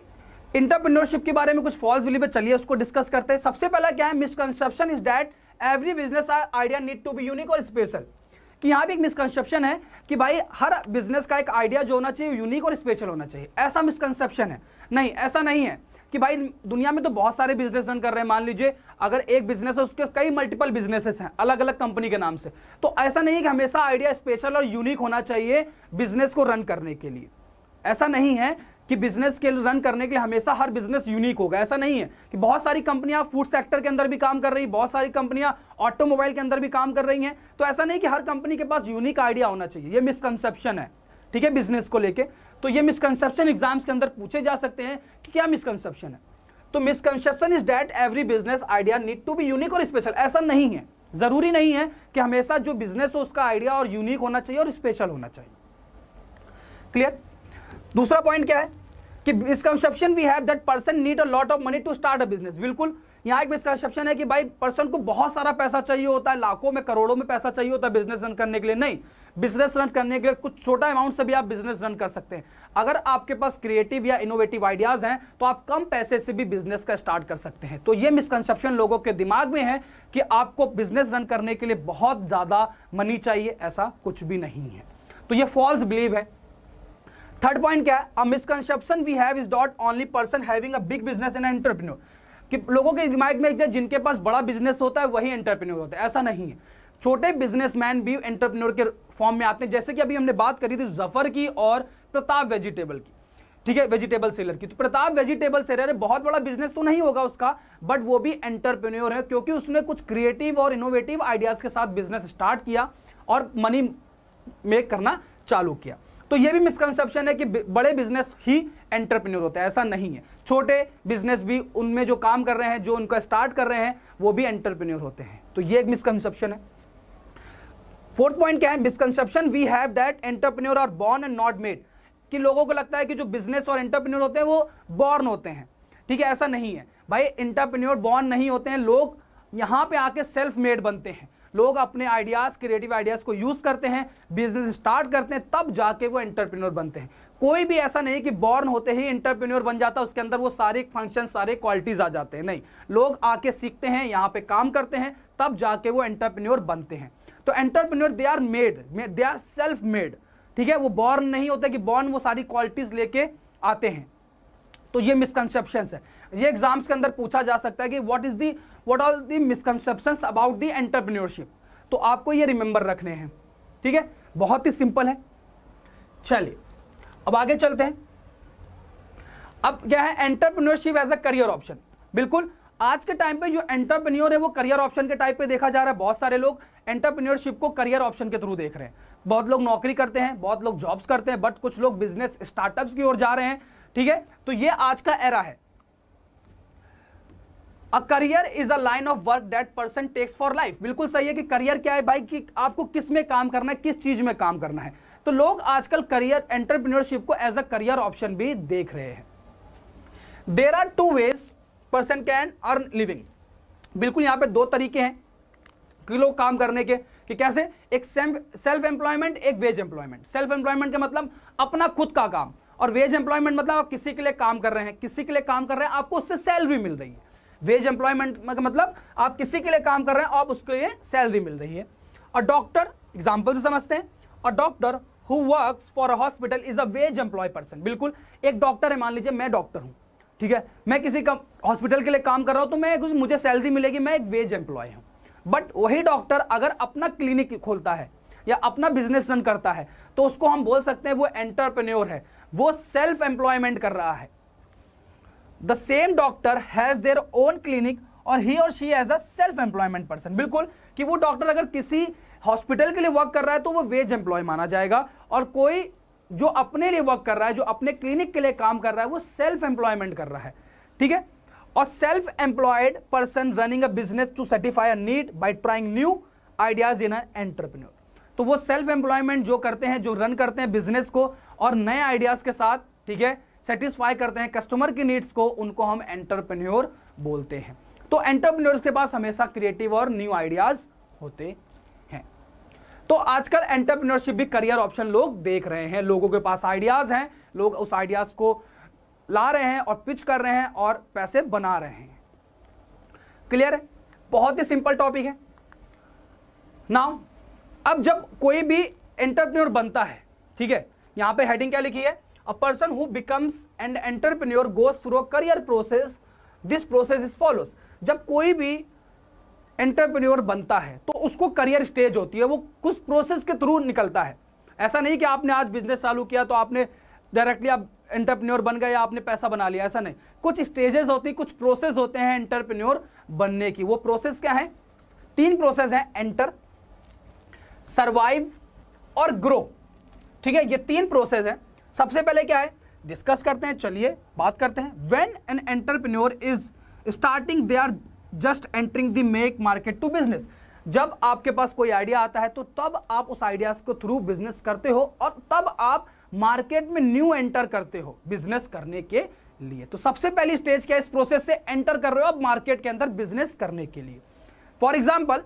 इंटरप्रीनोरशिप के बारे में कुछ फॉल्स बिलीव है चलिए उसको डिस्कस करते हैं सबसे पहला क्या है misconception is that every business idea need to be unique और स्पेशल कि यहां पे एक मिसकंसेप्शन है कि भाई हर बिजनेस का एक आइडिया जो होना चाहिए यूनिक और स्पेशल होना चाहिए ऐसा मिसकंसेप्शन है नहीं ऐसा नहीं है कि भाई दुनिया में तो बहुत सारे बिजनेस रन कर रहे हैं मान लीजिए अगर एक बिजनेस है उसके कई मल्टीपल बिजनेसेस हैं अलग अलग कंपनी के नाम से तो ऐसा नहीं है कि हमेशा आइडिया स्पेशल और यूनिक होना चाहिए बिजनेस को रन करने के लिए ऐसा नहीं है कि बिजनेस के रन करने के लिए हमेशा हर बिजनेस यूनिक होगा ऐसा नहीं है कि बहुत सारी कंपनियां फूड सेक्टर के अंदर भी काम कर रही हैं बहुत सारी कंपनियां ऑटोमोबाइल के अंदर भी काम कर रही हैं तो ऐसा नहीं कि हर कंपनी के पास यूनिक आइडिया होना चाहिए ये मिसकनसेप्शन है ठीक है बिजनेस को लेके तो ये मिसकनसेप्शन एग्जाम्स के अंदर पूछे जा सकते हैं कि क्या मिसकनसेप्शन है तो misconception is that every business idea need to be unique और स्पेशल ऐसा नहीं है जरूरी नहीं है कि हमेशा जो बिजनेस हो उसका आइडिया और यूनिक होना चाहिए और स्पेशल होना चाहिए क्लियर दूसरा पॉइंट क्या है कि misconception we have that person need a lot of money to start a business बिल्कुल यहाँ एक मिसकंसेप्शन है कि भाई पर्सन को बहुत सारा पैसा चाहिए होता है लाखों में करोड़ों में पैसा चाहिए होता है बिजनेस रन करने के लिए नहीं बिजनेस रन करने के लिए कुछ छोटा अमाउंट से भी आप बिजनेस रन कर सकते हैं अगर आपके पास क्रिएटिव या इनोवेटिव आइडियाज हैं तो आप कम पैसे से भी बिजनेस का स्टार्ट कर सकते हैं तो ये मिसकंसेप्शन लोगों के दिमाग में है कि आपको बिजनेस रन करने के लिए बहुत ज़्यादा मनी चाहिए ऐसा कुछ भी नहीं है तो ये फॉल्स बिलीव है थर्ड पॉइंट क्या है a misconception we have is that only person having a big business in entrepreneur कि लोगों के दिमाग में जिनके पास बड़ा बिजनेस होता है वही एंटरप्रेन्योर होता है ऐसा नहीं है छोटे बिजनेसमैन भी एंटरप्रेन्योर के फॉर्म में आते हैं जैसे कि अभी हमने बात करी थी जफर की और प्रताप वेजिटेबल की ठीक है वेजिटेबल सेलर की तो प्रताप वेजिटेबल सेलर है बहुत बड़ा बिजनेस तो नहीं होगा उसका बट वो भी एंटरप्रेन्योर है क्योंकि उसने कुछ क्रिएटिव और इनोवेटिव आइडियाज के साथ बिजनेस स्टार्ट किया और मनी मेक करना चालू किया तो ये भी मिसकंसेप्शन है कि बड़े बिजनेस ही एंटरप्रेन्योर होते हैं ऐसा नहीं है छोटे बिजनेस भी उनमें जो काम कर रहे हैं जो उनका स्टार्ट कर रहे हैं वो भी एंटरप्रेन्योर होते हैं तो ये एक मिसकंसेप्शन है फोर्थ पॉइंट क्या है misconception we have that entrepreneur are born and not made कि लोगों को लगता है कि जो बिजनेस और एंटरप्रेन्योर होते हैं वो बॉर्न होते हैं ठीक है ऐसा नहीं है भाई एंटरप्रेन्योर बॉर्न नहीं होते हैं लोग यहाँ पे आके सेल्फ मेड बनते हैं लोग अपने आइडियाज़ क्रिएटिव आइडियाज़ को यूज़ करते हैं बिजनेस स्टार्ट करते हैं तब जाके वो एंटरप्रेन्योर बनते हैं कोई भी ऐसा नहीं कि बॉर्न होते ही इंटरप्रेन्योर बन जाता है उसके अंदर वो सारे फंक्शन सारे क्वालिटीज़ आ जाते हैं नहीं लोग आके सीखते हैं यहाँ पे काम करते हैं तब जाके वो एंटरप्रेन्योर बनते हैं तो entrepreneur they are made they are self made ठीक है वो बॉर्न नहीं होता कि बॉर्न वो सारी क्वालिटीज़ लेके आते हैं तो ये मिसकनसेप्शन है ये एग्जाम्स के अंदर पूछा जा सकता है कि what is the what are the misconception about the entrepreneurship तो आपको ये रिमेंबर रखने हैं ठीक है बहुत ही सिंपल है चलिए अब आगे चलते हैं अब क्या है entrepreneurship as a career option बिल्कुल आज के टाइम पे जो एंटरप्रेन्योर है वो करियर ऑप्शन के टाइप पे देखा जा रहा है बहुत सारे लोग एंटरप्रेन्योरशिप को करियर ऑप्शन के थ्रू देख रहे हैं बहुत लोग नौकरी करते हैं बहुत लोग जॉब्स करते हैं बट कुछ लोग बिजनेस स्टार्टअप्स की ओर जा रहे हैं ठीक है तो ये आज का एरा है a career is a line of work that person takes for life बिल्कुल सही है कि करियर क्या है भाई कि आपको किस में काम करना है किस चीज में काम करना है तो लोग आजकल करियर एंटरप्रीनरशिप को एज अ करियर ऑप्शन भी देख रहे हैं there are two ways person can earn living बिल्कुल यहां पे दो तरीके हैं कि लोग काम करने के कि कैसे एक सेल्फ एम्प्लॉयमेंट एक वेज एम्प्लॉयमेंट सेल्फ एम्प्लॉयमेंट का मतलब अपना खुद का काम और वेज एम्प्लॉयमेंट मतलब आप किसी के लिए काम कर रहे हैं किसी के लिए काम कर रहे हैं आपको उससे सैलरी मिल रही है वेज एम्प्लॉयमेंट मतलब आप किसी के लिए काम कर रहे हैं आप उसके लिए सैलरी मिल रही है और डॉक्टर एग्जाम्पल से समझते हैं और doctor who works for a hospital is a wage employ person बिल्कुल एक डॉक्टर है मान लीजिए मैं डॉक्टर हूँ ठीक है मैं किसी का हॉस्पिटल के लिए काम कर रहा हूँ तो मैं कुछ मुझे सैलरी मिलेगी मैं एक वेज एम्प्लॉय हूँ बट वही डॉक्टर अगर अपना क्लिनिक खोलता है या अपना बिजनेस रन करता है तो उसको हम बोल सकते हैं वो एंटरप्रेन्योर है वो सेल्फ एम्प्लॉयमेंट कर रहा है the same doctor has their own clinic और ही और she as a self employment person बिल्कुल कि वो डॉक्टर अगर किसी हॉस्पिटल के लिए वर्क कर रहा है तो वो वेज एम्प्लॉय माना जाएगा और कोई जो अपने लिए वर्क कर रहा है जो अपने क्लिनिक के लिए काम कर रहा है वो सेल्फ एम्प्लॉयमेंट कर रहा है ठीक है और self employed person running a business to satisfy a need by trying new ideas in entrepreneur तो वो सेल्फ एम्प्लॉयमेंट जो करते हैं जो रन करते हैं बिजनेस को और नए आइडियाज के साथ ठीक है सेटिस्फाई करते हैं कस्टमर की नीड्स को उनको हम एंटरप्रेन्योर बोलते हैं तो एंटरप्रेन्योर्स के पास हमेशा क्रिएटिव और न्यू आइडियाज होते हैं तो आजकल एंटरप्रेन्योरशिप भी करियर ऑप्शन लोग देख रहे हैं लोगों के पास आइडियाज हैं लोग उस आइडियाज को ला रहे हैं और पिच कर रहे हैं और पैसे बना रहे हैं क्लियर है बहुत ही सिंपल टॉपिक है नाउ अब जब कोई भी एंटरप्रेन्योर बनता है ठीक है यहां पे हेडिंग क्या लिखी है a person who becomes an entrepreneur goes through a career process this process is follows जब कोई भी एंटरप्रन्योर बनता है तो उसको करियर स्टेज होती है वो कुछ प्रोसेस के थ्रू निकलता है ऐसा नहीं कि आपने आज बिजनेस चालू किया तो आपने डायरेक्टली आप एंटरप्रन्योर बन गए या आपने पैसा बना लिया ऐसा नहीं कुछ स्टेजेस होती कुछ प्रोसेस होते हैं एंटरप्रेन्योर बनने की वो प्रोसेस क्या है तीन प्रोसेस हैं एंटर सर्वाइव और ग्रो ठीक है ये तीन प्रोसेस है सबसे पहले क्या है डिस्कस करते हैं चलिए बात करते हैं when an entrepreneur is starting they are just entering the make market to business जब आपके पास कोई आइडिया आता है तो तब आप उस आइडियाज को थ्रू बिजनेस करते हो और तब आप मार्केट में न्यू एंटर करते हो बिजनेस करने के लिए तो सबसे पहली स्टेज क्या है इस प्रोसेस से एंटर कर रहे हो आप मार्केट के अंदर बिजनेस करने के लिए for example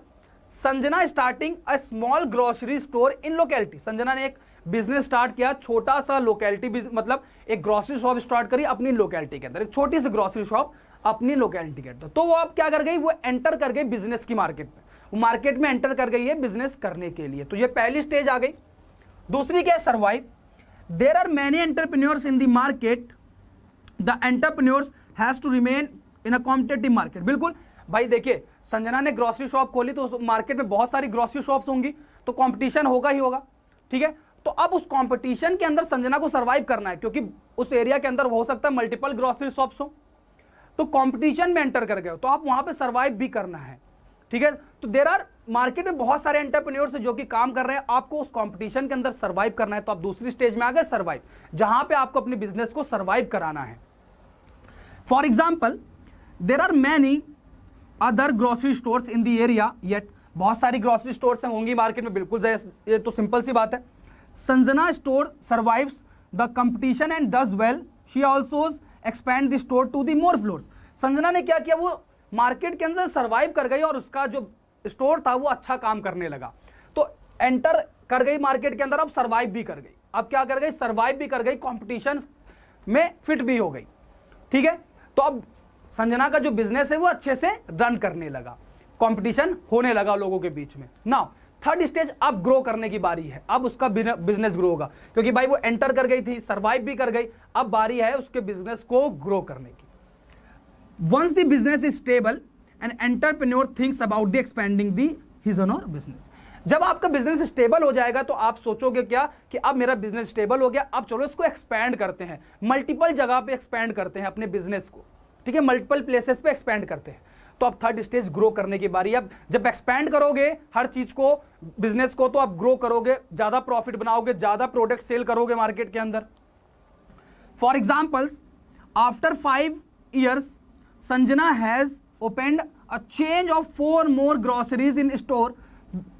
Sanjana starting a small grocery store in locality Sanjana ने एक बिजनेस स्टार्ट किया छोटा सा लोकेलिटी मतलब एक ग्रॉसरी शॉप स्टार्ट करी अपनी लोकेलिटी के अंदर एक छोटी सी ग्रॉसरी शॉप अपनी लोकेलिटी के अंदर तो वो आप क्या कर गई वो एंटर कर गई बिजनेस की मार्केट में वो मार्केट में एंटर कर गई है बिजनेस करने के लिए तो ये पहली स्टेज आ गई दूसरी क्या survive there are many entrepreneurs in the market the entrepreneurs has to remain in a competitive market बिल्कुल भाई देखिए संजना ने ग्रॉसरी शॉप खोली तो मार्केट में बहुत सारी ग्रॉसरी शॉप्स होंगी तो कंपटीशन होगा ही होगा ठीक है तो अब उस कंपटीशन के अंदर संजना को सर्वाइव करना है क्योंकि उस एरिया के अंदर हो सकता है मल्टीपल ग्रॉसरी शॉप्स हो तो कंपटीशन में एंटर कर गए तो आप वहां पे सर्वाइव भी करना है ठीक है तो देर आर मार्केट में बहुत सारे एंटरप्रेन्योर्स जो कि काम कर रहे हैं आपको उस कंपटीशन के अंदर सर्वाइव करना है तो आप दूसरी स्टेज में आ गए सर्वाइव जहां पे आपको अपने बिजनेस को सर्वाइव कराना है for example there are many other grocery stores in the area yet बहुत सारी ग्रॉसरी स्टोर्स होंगी मार्केट में बिल्कुल ये तो सिंपल सी बात है Sanjana store survive the competition and does well she also expand the store to the more floor Sanjana ने क्या किया वो मार्केट के अंदर सर्वाइव कर गई और उसका जो स्टोर था वो अच्छा काम करने लगा तो एंटर कर गई मार्केट के अंदर अब सर्वाइव भी कर गई अब क्या कर गई सर्वाइव भी कर गई कॉम्पिटिशन में फिट भी हो गई ठीक है तो अब संजना का जो बिजनेस है वो अच्छे से रन करने लगा कंपटीशन होने लगा लोगों के बीच में नाउ थर्ड स्टेज अब ग्रो करने की बारी है अब उसका बिजनेस ग्रो होगा क्योंकि भाई वो एंटर कर गई थी सर्वाइव भी कर गई अब बारी है उसके बिजनेस को ग्रो करने की once the business is stable and entrepreneur thinks about the expanding the his own और बिजनेस जब आपका बिजनेस स्टेबल हो जाएगा तो आप सोचोगे क्या कि अब मेरा बिजनेस स्टेबल हो गया अब चलो इसको एक्सपैंड करते हैं मल्टीपल जगह पे एक्सपैंड करते हैं अपने बिजनेस को ठीक है मल्टीपल प्लेसेस पे एक्सपेंड करते हैं तो अब थर्ड स्टेज ग्रो करने की बारी अब जब एक्सपेंड करोगे हर चीज को बिजनेस को तो आप ग्रो करोगे ज्यादा प्रॉफिट बनाओगे ज्यादा प्रोडक्ट सेल करोगे मार्केट के अंदर for examples after five years Sanjana has opened a change of four more groceries in store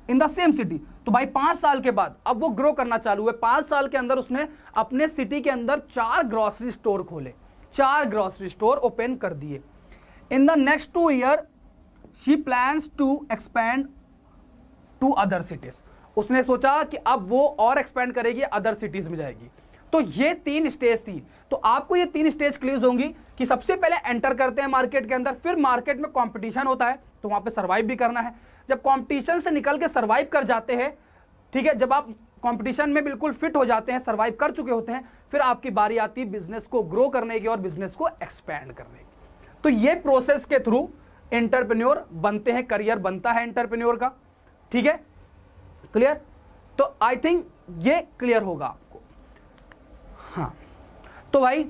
in the same city तो भाई पांच साल के बाद अब वो ग्रो करना चालू है पांच साल के अंदर उसने अपने सिटी के अंदर चार ग्रोसरी स्टोर खोले चार ग्रोसरी स्टोर ओपन कर दिए in the next two year she plans to expand to other cities उसने सोचा कि अब वो और एक्सपेंड करेगी अदर सिटीज में जाएगी तो ये तीन स्टेज थी तो आपको ये तीन स्टेज क्लियर होंगी कि सबसे पहले एंटर करते हैं मार्केट के अंदर फिर मार्केट में कंपटीशन होता है तो वहां पे सरवाइव भी करना है जब कंपटीशन से निकल के सरवाइव कर जाते हैं ठीक है जब आप कंपटीशन में बिल्कुल फिट हो जाते हैं सरवाइव कर चुके होते हैं फिर आपकी बारी आती है बिजनेस को ग्रो करने की और बिजनेस को एक्सपैंड करने की तो ये प्रोसेस के थ्रू एंटरप्रेन्योर बनते हैं करियर बनता है एंटरप्रेन्योर का ठीक है क्लियर तो आई थिंक ये क्लियर होगा आपको हाँ तो भाई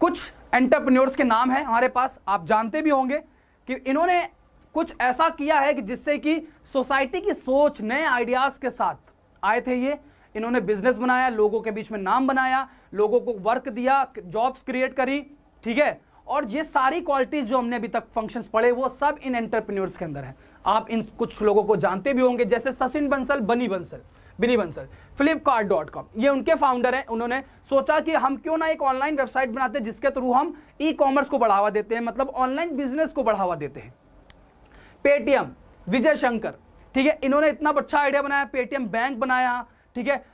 कुछ एंटरप्रेन्योर्स के नाम हैं हमारे पास आप जानते भी होंगे कि इन्होंने कुछ ऐसा किया है कि जिससे कि सोसाइटी की सोच नए आइडियाज़ के साथ आए थे ये इन्होंने बिजनेस बनाया लोगों के बीच में नाम बनाया लोगों को वर्क दिया जॉब्स क्रिएट करी ठीक है और ये सारी क्वालिटीज़ जो हमने अभी तक फंक्शंस पढ़े वो सब इन एंटरप्रेन्योर्स के अंदर है आप इन कुछ लोगों को जानते भी होंगे जैसे सचिन बंसल बनी बंसल बिनी बंसल फ्लिपकार्ट डॉट कॉम ये उनके फाउंडर हैं उन्होंने सोचा कि हम क्यों ना एक ऑनलाइन वेबसाइट बनाते हैं जिसके थ्रू हम ई कॉमर्स को बढ़ावा देते हैं मतलब ऑनलाइन बिजनेस को बढ़ावा देते हैं पेटीएम विजय शंकर ठीक है इन्होंने इतना अच्छा आइडिया बनाया पेटीएम बैंक बनाया ठीक है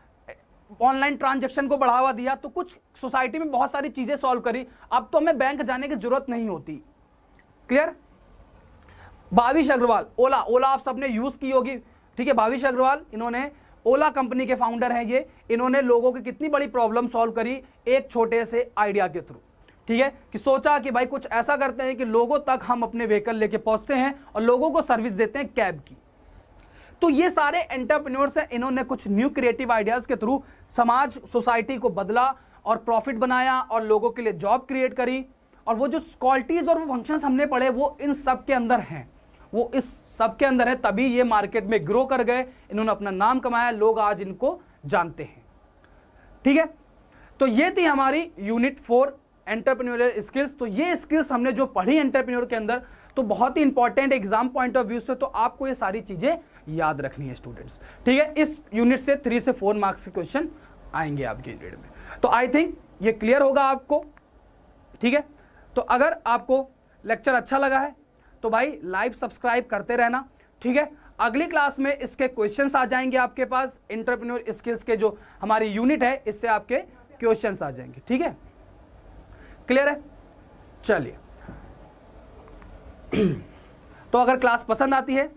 ऑनलाइन ट्रांजेक्शन को बढ़ावा दिया तो कुछ सोसाइटी में बहुत सारी चीज़ें सॉल्व करी अब तो हमें बैंक जाने की जरूरत नहीं होती क्लियर भाविश अग्रवाल ओला ओला आप सबने यूज़ की होगी ठीक है भाविश अग्रवाल इन्होंने ओला कंपनी के फाउंडर हैं ये इन्होंने लोगों की कितनी बड़ी प्रॉब्लम सॉल्व करी एक छोटे से आइडिया के थ्रू ठीक है कि सोचा कि भाई कुछ ऐसा करते हैं कि लोगों तक हम अपने व्हीकल लेके पहुंचते हैं और लोगों को सर्विस देते हैं कैब की तो ये सारे एंटरप्रेन्योर्स हैं इन्होंने कुछ न्यू क्रिएटिव आइडियाज के थ्रू समाज सोसाइटी को बदला और प्रॉफिट बनाया और लोगों के लिए जॉब क्रिएट करी और वो जो क्वालिटीज़ और वो फंक्शंस हमने पढ़े वो इन सब के अंदर हैं वो इस सब के अंदर है तभी ये मार्केट में ग्रो कर गए इन्होंने अपना नाम कमाया लोग आज इनको जानते हैं ठीक है तो ये थी हमारी यूनिट फोर एंटरप्रेन्योरियल स्किल्स तो ये स्किल्स हमने जो पढ़ी एंटरप्रेन्योर के अंदर तो बहुत ही important exam point of view से तो आपको ये सारी चीज़ें याद रखनी है स्टूडेंट्स ठीक है इस यूनिट से थ्री से फोर मार्क्स के क्वेश्चन आएंगे आपके यूनिट में तो आई थिंक ये क्लियर होगा आपको ठीक है तो अगर आपको लेक्चर अच्छा लगा है तो भाई लाइव सब्सक्राइब करते रहना ठीक है अगली क्लास में इसके क्वेश्चंस आ जाएंगे आपके पास इंटरप्रेन्योर स्किल्स के जो हमारी यूनिट है इससे आपके क्वेश्चंस आ जाएंगे ठीक है क्लियर है चलिए <clears throat> तो अगर क्लास पसंद आती है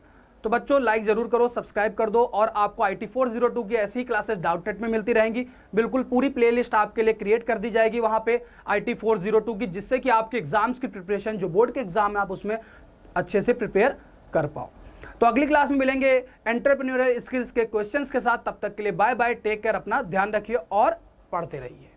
तो बच्चों लाइक जरूर करो सब्सक्राइब कर दो और आपको I T four zero two की ऐसी क्लासेस डाउटेट में मिलती रहेंगी बिल्कुल पूरी प्लेलिस्ट आपके लिए क्रिएट कर दी जाएगी वहाँ पे I T four zero two की जिससे कि आपके एग्जाम्स की प्रिपरेशन जो बोर्ड के एग्जाम है आप उसमें अच्छे से प्रिपेयर कर पाओ तो अगली क्लास में मिलेंगे एंटरप्रेन्योर स्किल्स के क्वेश्चन के साथ तब तक के लिए बाय बाय टेक केयर अपना ध्यान रखिए और पढ़ते रहिए